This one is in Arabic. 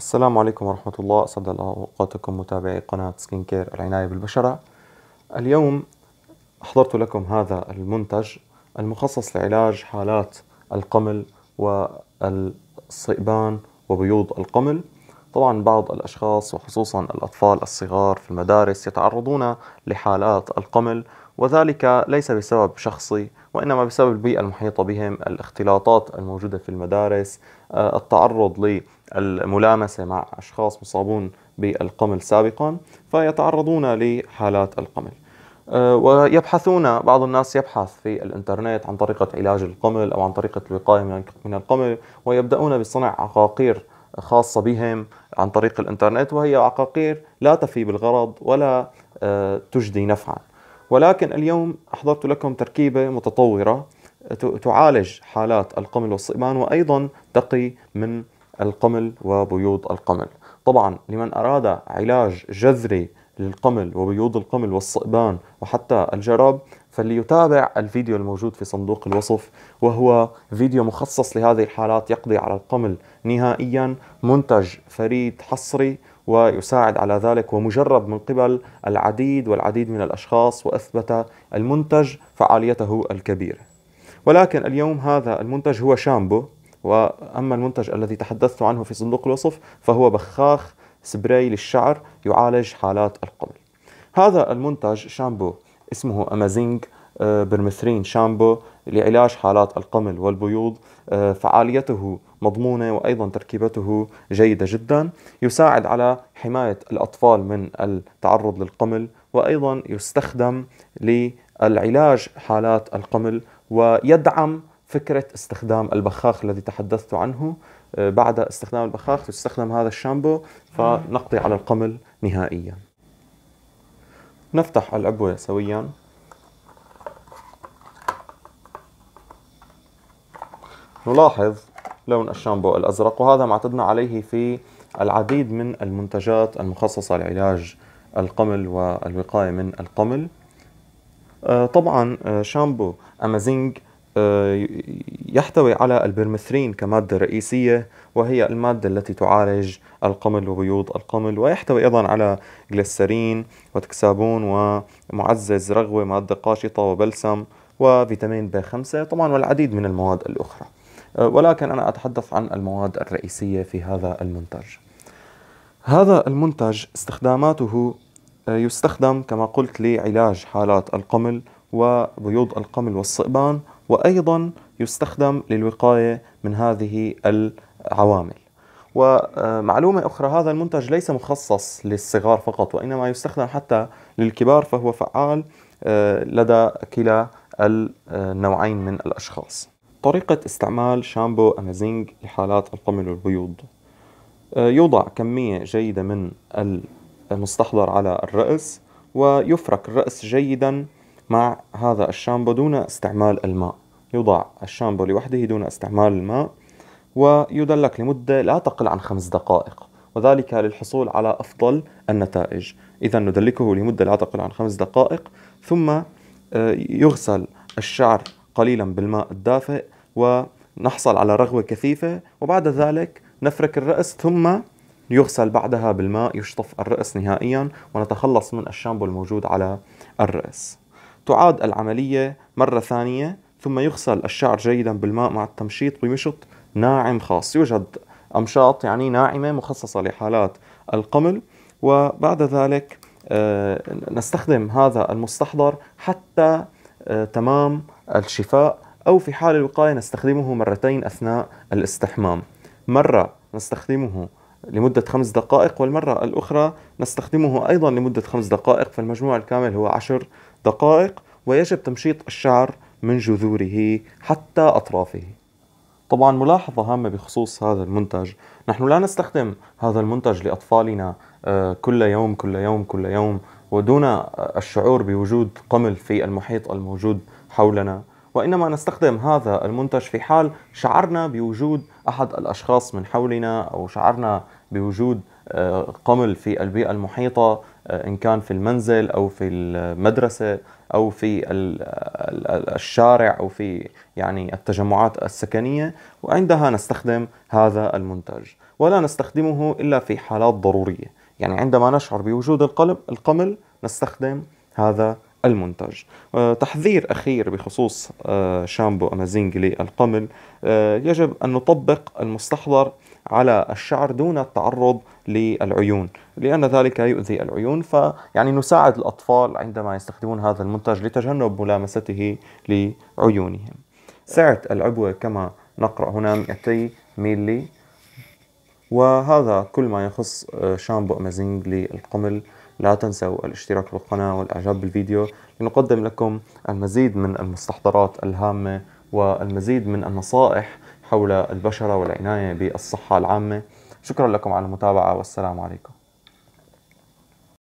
السلام عليكم ورحمة الله أسعد أوقاتكم متابعي قناة سكين كير العناية بالبشرة اليوم أحضرت لكم هذا المنتج المخصص لعلاج حالات القمل والصئبان وبيوض القمل طبعا بعض الأشخاص وخصوصا الأطفال الصغار في المدارس يتعرضون لحالات القمل وذلك ليس بسبب شخصي وإنما بسبب البيئة المحيطة بهم الاختلاطات الموجودة في المدارس آه، التعرض للملامسة مع أشخاص مصابون بالقمل سابقا فيتعرضون لحالات القمل آه، ويبحثون بعض الناس يبحث في الانترنت عن طريقة علاج القمل أو عن طريقة الوقاية من القمل ويبدأون بصنع عقاقير خاصة بهم عن طريق الانترنت وهي عقاقير لا تفي بالغرض ولا آه، تجدي نفعا ولكن اليوم أحضرت لكم تركيبة متطورة تعالج حالات القمل والصئبان وأيضا تقي من القمل وبيوض القمل طبعا لمن أراد علاج جذري للقمل وبيوض القمل والصئبان وحتى الجرب فليتابع الفيديو الموجود في صندوق الوصف وهو فيديو مخصص لهذه الحالات يقضي على القمل نهائيا منتج فريد حصري ويساعد على ذلك ومجرب من قبل العديد والعديد من الاشخاص واثبت المنتج فعاليته الكبيره. ولكن اليوم هذا المنتج هو شامبو واما المنتج الذي تحدثت عنه في صندوق الوصف فهو بخاخ سبراي للشعر يعالج حالات القمل. هذا المنتج شامبو اسمه أمازينج آه، برمثرين شامبو لعلاج حالات القمل والبيوض آه، فعاليته مضمونة وأيضا تركيبته جيدة جدا يساعد على حماية الأطفال من التعرض للقمل وأيضا يستخدم للعلاج حالات القمل ويدعم فكرة استخدام البخاخ الذي تحدثت عنه آه، بعد استخدام البخاخ يستخدم هذا الشامبو فنقضي على القمل نهائياً نفتح الأبوة سويا نلاحظ لون الشامبو الأزرق وهذا ما اعتدنا عليه في العديد من المنتجات المخصصة لعلاج القمل والوقاية من القمل آه، طبعا آه، شامبو أمازينج آه، يحتوي على البرمثرين كمادة رئيسية وهي المادة التي تعالج القمل وبيوض القمل ويحتوي أيضا على جلسرين وتكسابون ومعزز رغوة مادة قاشطة وبلسم وفيتامين ب 5 طبعا والعديد من المواد الأخرى آه، ولكن أنا أتحدث عن المواد الرئيسية في هذا المنتج هذا المنتج استخداماته آه، يستخدم كما قلت لعلاج حالات القمل وبيوض القمل والصئبان وأيضا يستخدم للوقاية من هذه العوامل ومعلومة أخرى هذا المنتج ليس مخصص للصغار فقط وإنما يستخدم حتى للكبار فهو فعال آه، لدى كلا النوعين من الأشخاص طريقة استعمال شامبو أمازينج لحالات القمل والبيوض آه، يوضع كمية جيدة من المستحضر على الرأس ويفرك الرأس جيداً مع هذا الشامبو دون استعمال الماء يوضع الشامبو لوحده دون استعمال الماء ويدلك لمدة لا تقل عن خمس دقائق وذلك للحصول على أفضل النتائج إذا ندلكه لمدة لا تقل عن خمس دقائق ثم آه، يغسل الشعر قليلا بالماء الدافئ ونحصل على رغوة كثيفة وبعد ذلك نفرك الرأس ثم يغسل بعدها بالماء يشطف الرأس نهائيا ونتخلص من الشامبو الموجود على الرأس تعاد العملية مرة ثانية ثم يغسل الشعر جيدا بالماء مع التمشيط بمشط ناعم خاص يوجد أمشاط يعني ناعمة مخصصة لحالات القمل وبعد ذلك آه، نستخدم هذا المستحضر حتى آه، تمام الشفاء أو في حال الوقاية نستخدمه مرتين أثناء الاستحمام مرة نستخدمه لمدة خمس دقائق والمرة الأخرى نستخدمه أيضا لمدة خمس دقائق فالمجموع الكامل هو عشر دقائق ويجب تمشيط الشعر من جذوره حتى أطرافه طبعا ملاحظة هامة بخصوص هذا المنتج نحن لا نستخدم هذا المنتج لأطفالنا آه، كل يوم كل يوم كل يوم ودون آه، الشعور بوجود قمل في المحيط الموجود حولنا وإنما نستخدم هذا المنتج في حال شعرنا بوجود أحد الأشخاص من حولنا أو شعرنا بوجود آه، قمل في البيئة المحيطة آه، إن كان في المنزل أو في المدرسة أو في الشارع أو في يعني التجمعات السكنية وعندها نستخدم هذا المنتج ولا نستخدمه إلا في حالات ضرورية يعني عندما نشعر بوجود القلب القمل نستخدم هذا المنتج آه، تحذير أخير بخصوص شامبو أمازينج للقمل يجب أن نطبق المستحضر على الشعر دون التعرض للعيون لأن ذلك يؤذي العيون فيعني نساعد الأطفال عندما يستخدمون هذا المنتج لتجنب ملامسته لعيونهم سعة العبوة كما نقرأ هنا 200 ميلي وهذا كل ما يخص آه، شامبو أمازينج للقمل لا تنسوا الاشتراك بالقناة والإعجاب بالفيديو لنقدم لكم المزيد من المستحضرات الهامة والمزيد من النصائح حول البشرة والعناية بالصحة العامة شكرا لكم على المتابعة والسلام عليكم